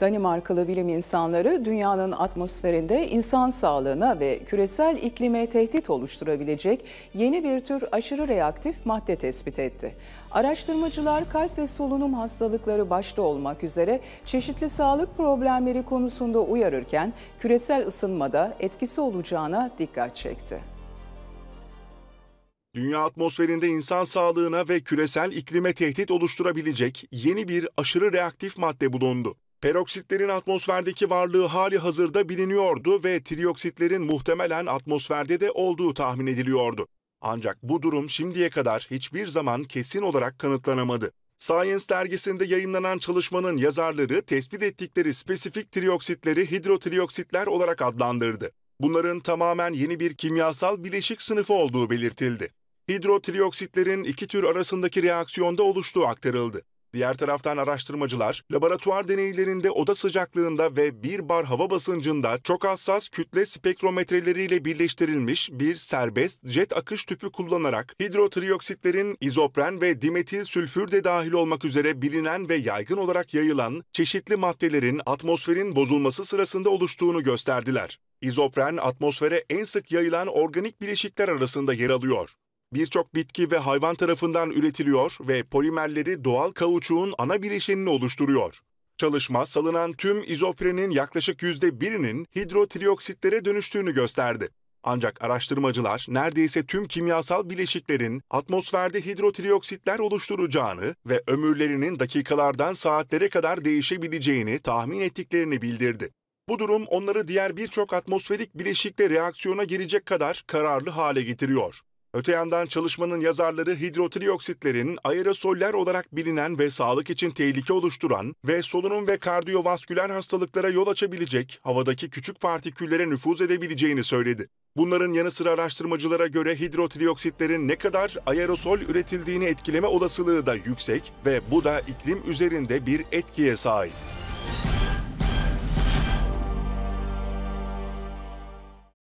Danimarkalı bilim insanları dünyanın atmosferinde insan sağlığına ve küresel iklime tehdit oluşturabilecek yeni bir tür aşırı reaktif madde tespit etti. Araştırmacılar kalp ve solunum hastalıkları başta olmak üzere çeşitli sağlık problemleri konusunda uyarırken küresel ısınmada etkisi olacağına dikkat çekti. Dünya atmosferinde insan sağlığına ve küresel iklime tehdit oluşturabilecek yeni bir aşırı reaktif madde bulundu. Peroksitlerin atmosferdeki varlığı hali hazırda biliniyordu ve trioksitlerin muhtemelen atmosferde de olduğu tahmin ediliyordu. Ancak bu durum şimdiye kadar hiçbir zaman kesin olarak kanıtlanamadı. Science dergisinde yayınlanan çalışmanın yazarları tespit ettikleri spesifik trioksitleri hidrotrioksitler olarak adlandırdı. Bunların tamamen yeni bir kimyasal bileşik sınıfı olduğu belirtildi. Hidrotrioksitlerin iki tür arasındaki reaksiyonda oluştuğu aktarıldı. Diğer taraftan araştırmacılar laboratuvar deneylerinde oda sıcaklığında ve 1 bar hava basıncında çok hassas kütle spektrometreleriyle birleştirilmiş bir serbest jet akış tüpü kullanarak hidrotrioksitlerin izopren ve dimetil sülfür de dahil olmak üzere bilinen ve yaygın olarak yayılan çeşitli maddelerin atmosferin bozulması sırasında oluştuğunu gösterdiler. İzopren atmosfere en sık yayılan organik bileşikler arasında yer alıyor birçok bitki ve hayvan tarafından üretiliyor ve polimerleri doğal kauçuğun ana bileşenini oluşturuyor. Çalışma salınan tüm izoprenin yaklaşık %1'inin hidrotrioksitlere dönüştüğünü gösterdi. Ancak araştırmacılar neredeyse tüm kimyasal bileşiklerin atmosferde hidrotrioksitler oluşturacağını ve ömürlerinin dakikalardan saatlere kadar değişebileceğini tahmin ettiklerini bildirdi. Bu durum onları diğer birçok atmosferik bileşikle reaksiyona girecek kadar kararlı hale getiriyor. Öte yandan çalışmanın yazarları hidrotrioksitlerin aerosoller olarak bilinen ve sağlık için tehlike oluşturan ve solunum ve kardiyovasküler hastalıklara yol açabilecek havadaki küçük partiküllere nüfuz edebileceğini söyledi. Bunların yanı sıra araştırmacılara göre hidrotrioksitlerin ne kadar aerosol üretildiğini etkileme olasılığı da yüksek ve bu da iklim üzerinde bir etkiye sahip.